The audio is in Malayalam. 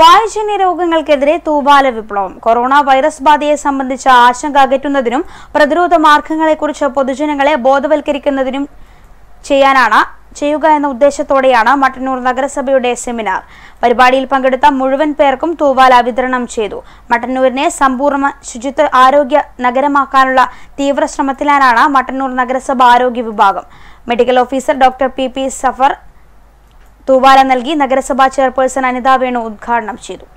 വായുജന്യ രോഗങ്ങൾക്കെതിരെ തൂവാല വിപ്ലവം കൊറോണ വൈറസ് ബാധയെ സംബന്ധിച്ച ആശങ്ക അകറ്റുന്നതിനും പ്രതിരോധ മാർഗങ്ങളെക്കുറിച്ച് പൊതുജനങ്ങളെ ബോധവൽക്കരിക്കുന്നതിനും ചെയ്യാനാണ് ചെയ്യുക എന്ന ഉദ്ദേശത്തോടെയാണ് മട്ടന്നൂർ നഗരസഭയുടെ സെമിനാർ പരിപാടിയിൽ പങ്കെടുത്ത മുഴുവൻ പേർക്കും തൂവാല വിതരണം ചെയ്തു മട്ടന്നൂരിനെ സമ്പൂർണ്ണ ശുചിത്വ ആരോഗ്യ നഗരമാക്കാനുള്ള തീവ്ര ശ്രമത്തിലാണ് മട്ടന്നൂർ നഗരസഭ ആരോഗ്യ വിഭാഗം medical officer doctor P P Safar തൂവാല നൽകി നഗരസഭാ ചെയർപേഴ്സൺ അനിതാ വേണു ഉദ്ഘാടനം ചെയ്തു